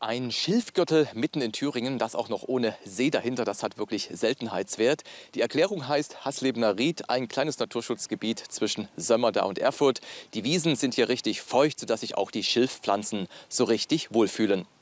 Ein Schilfgürtel mitten in Thüringen, das auch noch ohne See dahinter, das hat wirklich Seltenheitswert. Die Erklärung heißt Haslebner Ried, ein kleines Naturschutzgebiet zwischen Sömmerda und Erfurt. Die Wiesen sind hier richtig feucht, sodass sich auch die Schilfpflanzen so richtig wohlfühlen.